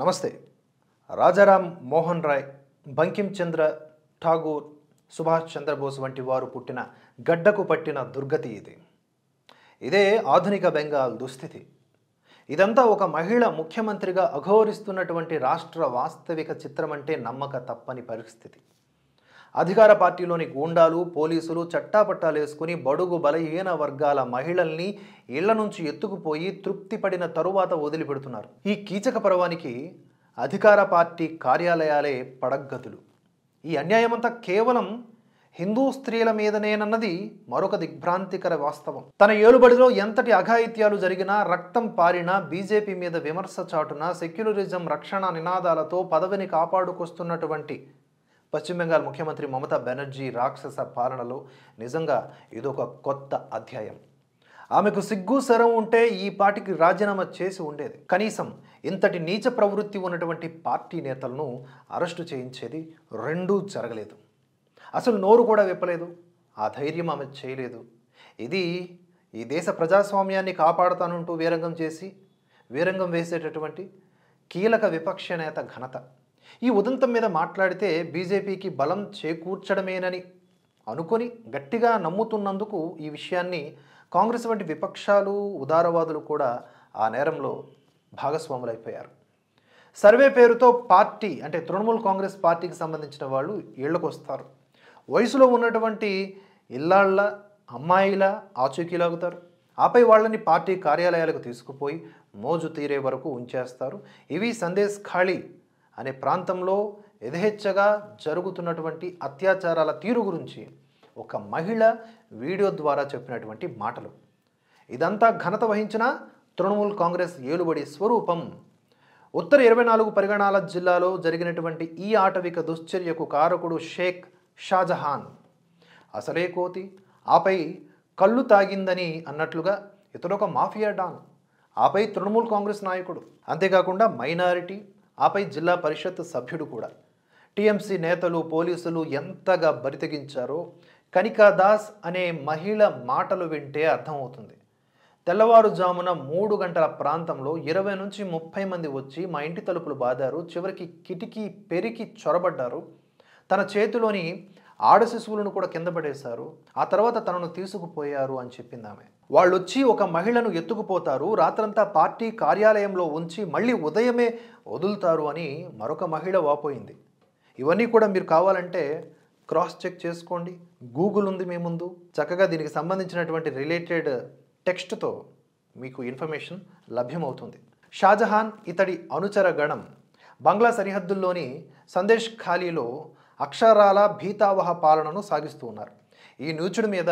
నమస్తే రాజారాం మోహన్ రాయ్ బంకించంద్ర ఠాగూర్ సుభాష్ చంద్రబోస్ వంటి వారు పుట్టిన గడ్డకు పట్టిన దుర్గతి ఇది ఇదే ఆధునిక బెంగాల్ దుస్థితి ఇదంతా ఒక మహిళ ముఖ్యమంత్రిగా అఘోరిస్తున్నటువంటి రాష్ట్ర వాస్తవిక చిత్రమంటే నమ్మక తప్పని పరిస్థితి అధికార పార్టీలోని గూండాలు పోలీసులు చట్టాపట్టాలు వేసుకుని బడుగు బలహీన వర్గాల మహిళల్ని ఇళ్ల నుంచి ఎత్తుకుపోయి తృప్తి పడిన తరువాత వదిలిపెడుతున్నారు ఈ కీచక పర్వానికి అధికార పార్టీ కార్యాలయాలే పడగ్గతులు ఈ అన్యాయమంతా కేవలం హిందూ స్త్రీల మీదనేనన్నది మరొక దిగ్భ్రాంతికర వాస్తవం తన ఏలుబడిలో ఎంతటి అఘాయిత్యాలు జరిగినా రక్తం పారినా బీజేపీ మీద విమర్శ చాటున సెక్యులరిజం రక్షణ నినాదాలతో పదవిని కాపాడుకొస్తున్నటువంటి పశ్చిమ బెంగాల్ ముఖ్యమంత్రి మమతా బెనర్జీ రాక్షస పాలనలో నిజంగా ఇదొక కొత్త అధ్యాయం ఆమెకు సిగ్గు సరం ఉంటే ఈ పార్టీకి రాజీనామా చేసి ఉండేది కనీసం ఇంతటి నీచ ప్రవృత్తి ఉన్నటువంటి పార్టీ నేతలను అరెస్టు చేయించేది రెండూ జరగలేదు అసలు నోరు కూడా విప్పలేదు ఆ ధైర్యం ఆమె చేయలేదు ఇది ఈ దేశ ప్రజాస్వామ్యాన్ని కాపాడుతానంటూ వీరంగం చేసి వీరంగం వేసేటటువంటి కీలక విపక్ష నేత ఘనత ఈ ఉదంతం మీద మాట్లాడితే బీజేపీకి బలం చేకూర్చడమేనని అనుకొని గట్టిగా నమ్ముతున్నందుకు ఈ విషయాన్ని కాంగ్రెస్ వంటి విపక్షాలు ఉదారవాదులు కూడా ఆ నేరంలో భాగస్వాములైపోయారు సర్వే పేరుతో పార్టీ అంటే తృణమూల్ కాంగ్రెస్ పార్టీకి సంబంధించిన వాళ్ళు ఏళ్లకు వయసులో ఉన్నటువంటి ఇల్లాళ్ళ అమ్మాయిల ఆచూకీలాగుతారు ఆపై వాళ్ళని పార్టీ కార్యాలయాలకు తీసుకుపోయి మోజు తీరే వరకు ఉంచేస్తారు ఇవి సందేశ్ ఖాళీ అనే ప్రాంతంలో యథేచ్ఛగా జరుగుతున్నటువంటి అత్యాచారాల తీరు గురించి ఒక మహిళ వీడియో ద్వారా చెప్పినటువంటి మాటలు ఇదంతా ఘనత వహించిన తృణమూల్ కాంగ్రెస్ ఏలుబడి స్వరూపం ఉత్తర ఇరవై నాలుగు పరిగణాల జిల్లాలో జరిగినటువంటి ఈ ఆటవిక దుశ్చర్యకు కారకుడు షేక్ షాజహాన్ అసలే కోతి ఆపై కళ్ళు తాగిందని అన్నట్లుగా ఇతడొక మాఫియా డాన్ ఆపై తృణమూల్ కాంగ్రెస్ నాయకుడు అంతేకాకుండా మైనారిటీ ఆపై జిల్లా పరిషత్ సభ్యుడు కూడా టీఎంసీ నేతలు పోలీసులు ఎంతగా బరితెగించారో కనికా దాస్ అనే మహిళ మాటలు వింటే అర్థమవుతుంది తెల్లవారుజామున మూడు గంటల ప్రాంతంలో ఇరవై నుంచి ముప్పై మంది వచ్చి మా ఇంటి తలుపులు బాదారు చివరికి కిటికీ పెరికి చొరబడ్డారు తన చేతిలోని ఆడ శిశువులను కూడా కింద పడేశారు ఆ తర్వాత తనను తీసుకుపోయారు అని చెప్పింది ఆమె వాళ్ళు వచ్చి ఒక మహిళను ఎత్తుకుపోతారు రాత్రంతా పార్టీ కార్యాలయంలో ఉంచి మళ్ళీ ఉదయమే వదులుతారు అని మరొక మహిళ వాపోయింది ఇవన్నీ కూడా మీరు కావాలంటే క్రాస్ చెక్ చేసుకోండి గూగుల్ ఉంది మీ ముందు చక్కగా దీనికి సంబంధించినటువంటి రిలేటెడ్ టెక్స్ట్తో మీకు ఇన్ఫర్మేషన్ లభ్యమవుతుంది షాజహాన్ ఇతడి అనుచర గణం బంగ్లా సరిహద్దుల్లోని సందేశ్ ఖాళీలో అక్షరాల భీతావహ పాలనను సాగిస్తూ ఉన్నారు ఈ నూచుడి మీద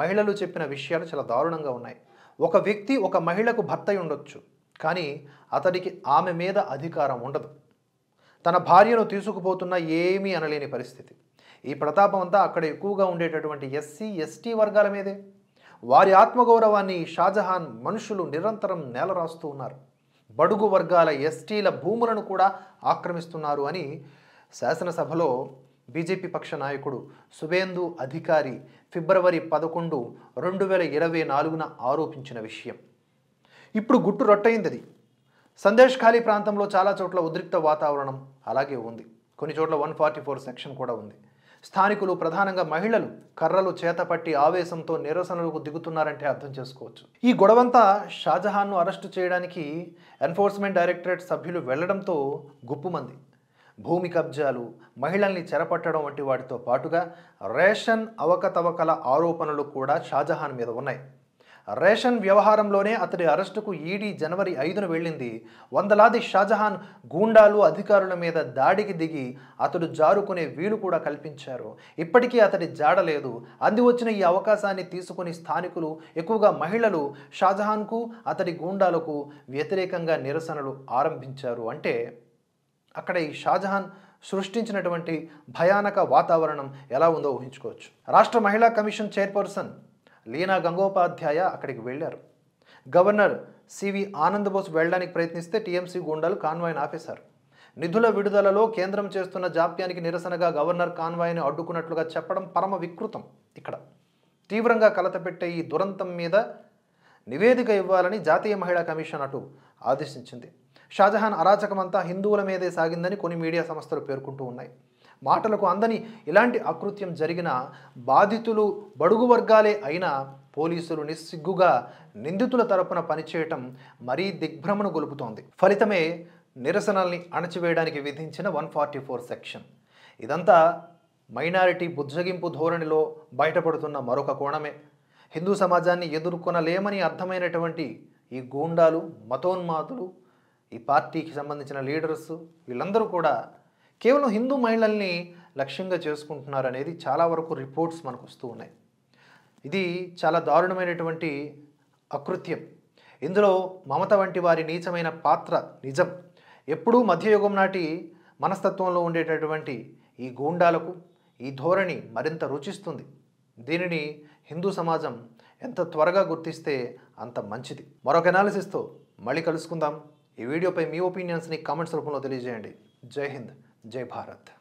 మహిళలు చెప్పిన విషయాలు చాలా దారుణంగా ఉన్నాయి ఒక వ్యక్తి ఒక మహిళకు భర్త ఉండొచ్చు కానీ అతడికి ఆమె మీద అధికారం ఉండదు తన భార్యను తీసుకుపోతున్న ఏమీ అనలేని పరిస్థితి ఈ ప్రతాపం అంతా అక్కడ ఎక్కువగా ఉండేటటువంటి ఎస్సీ ఎస్టీ వర్గాల మీదే వారి ఆత్మగౌరవాన్ని షాజహాన్ మనుషులు నిరంతరం నేల రాస్తూ ఉన్నారు బడుగు వర్గాల ఎస్టీల భూములను కూడా ఆక్రమిస్తున్నారు అని శాసనసభలో బీజేపీ పక్ష నాయకుడు శుభేందు అధికారి ఫిబ్రవరి పదకొండు రెండు వేల ఇరవై నాలుగున ఆరోపించిన విషయం ఇప్పుడు గుట్టు రొట్టయింది సందేశ్ ఖాళీ ప్రాంతంలో చాలా చోట్ల ఉద్రిక్త వాతావరణం అలాగే ఉంది కొన్ని చోట్ల వన్ ఫార్టీ ఫోర్ సెక్షన్ కూడా ఉంది స్థానికులు ప్రధానంగా మహిళలు కర్రలు చేతపట్టి ఆవేశంతో నిరసనలకు దిగుతున్నారంటే అర్థం చేసుకోవచ్చు ఈ గొడవంతా షాజహాన్ను అరెస్టు చేయడానికి ఎన్ఫోర్స్మెంట్ డైరెక్టరేట్ సభ్యులు వెళ్లడంతో గుప్పుమంది భూమి కబ్జాలు మహిళల్ని చెరపట్టడం వంటి వాటితో పాటుగా రేషన్ అవకతవకల ఆరోపణలు కూడా షాజహాన్ మీద ఉన్నాయి రేషన్ వ్యవహారంలోనే అతడి అరెస్టుకు ఈడీ జనవరి ఐదున వెళ్ళింది వందలాది షాజహాన్ గూండాలు అధికారుల మీద దాడికి దిగి అతడు జారుకునే వీలు కూడా కల్పించారు ఇప్పటికీ అతడి జాడ అంది వచ్చిన ఈ అవకాశాన్ని తీసుకుని స్థానికులు ఎక్కువగా మహిళలు షాజహాన్కు అతడి గూండాలకు వ్యతిరేకంగా నిరసనలు ఆరంభించారు అంటే అక్కడ ఈ షాజహాన్ సృష్టించినటువంటి భయానక వాతావరణం ఎలా ఉందో ఊహించుకోవచ్చు రాష్ట్ర మహిళా కమిషన్ చైర్పర్సన్ లీనా గంగోపాధ్యాయ అక్కడికి వెళ్ళారు గవర్నర్ సివి ఆనంద్ బోస్ వెళ్ళడానికి ప్రయత్నిస్తే టీఎంసీ గుండాలు కాన్వాయ్ని ఆపేశారు నిధుల విడుదలలో కేంద్రం చేస్తున్న జాప్యానికి నిరసనగా గవర్నర్ కాన్వాయ్ని అడ్డుకున్నట్లుగా చెప్పడం పరమ వికృతం ఇక్కడ తీవ్రంగా కలతపెట్టే ఈ దురంతం మీద నివేదిక ఇవ్వాలని జాతీయ మహిళా కమిషన్ అటు ఆదేశించింది షాజహాన్ అరాచకమంతా హిందువుల మీదే సాగిందని కొన్ని మీడియా సంస్థలు పేర్కొంటూ ఉన్నాయి మాటలకు అందని ఇలాంటి అకృత్యం జరిగిన బాధితులు బడుగు వర్గాలే అయినా పోలీసులు నిస్సిగ్గుగా నిందితుల తరపున పనిచేయటం మరీ దిగ్భ్రమను గొలుపుతోంది ఫలితమే నిరసనల్ని అణచివేయడానికి విధించిన వన్ ఫార్టీ ఫోర్ సెక్షన్ ఇదంతా మైనారిటీ బుజ్జగింపు ధోరణిలో బయటపడుతున్న మరొక కోణమే హిందూ సమాజాన్ని ఎదుర్కొనలేమని అర్థమైనటువంటి ఈ గూండాలు మతోన్మాతులు ఈ పార్టీకి సంబంధించిన లీడర్స్ వీళ్ళందరూ కూడా కేవలం హిందూ మహిళల్ని లక్ష్యంగా చేసుకుంటున్నారు అనేది చాలా వరకు రిపోర్ట్స్ మనకు వస్తూ ఉన్నాయి ఇది చాలా దారుణమైనటువంటి అకృత్యం ఇందులో మమత వంటి వారి నీచమైన పాత్ర నిజం ఎప్పుడూ మధ్యయుగం నాటి మనస్తత్వంలో ఉండేటటువంటి ఈ గూండాలకు ఈ ధోరణి మరింత రుచిస్తుంది దీనిని హిందూ సమాజం ఎంత త్వరగా గుర్తిస్తే అంత మంచిది మరొక ఎనాలిసిస్తో మళ్ళీ కలుసుకుందాం ఈ వీడియోపై మీ ఒపీనియన్స్ని కామెంట్స్ రూపంలో తెలియజేయండి జై హింద్ జై భారత్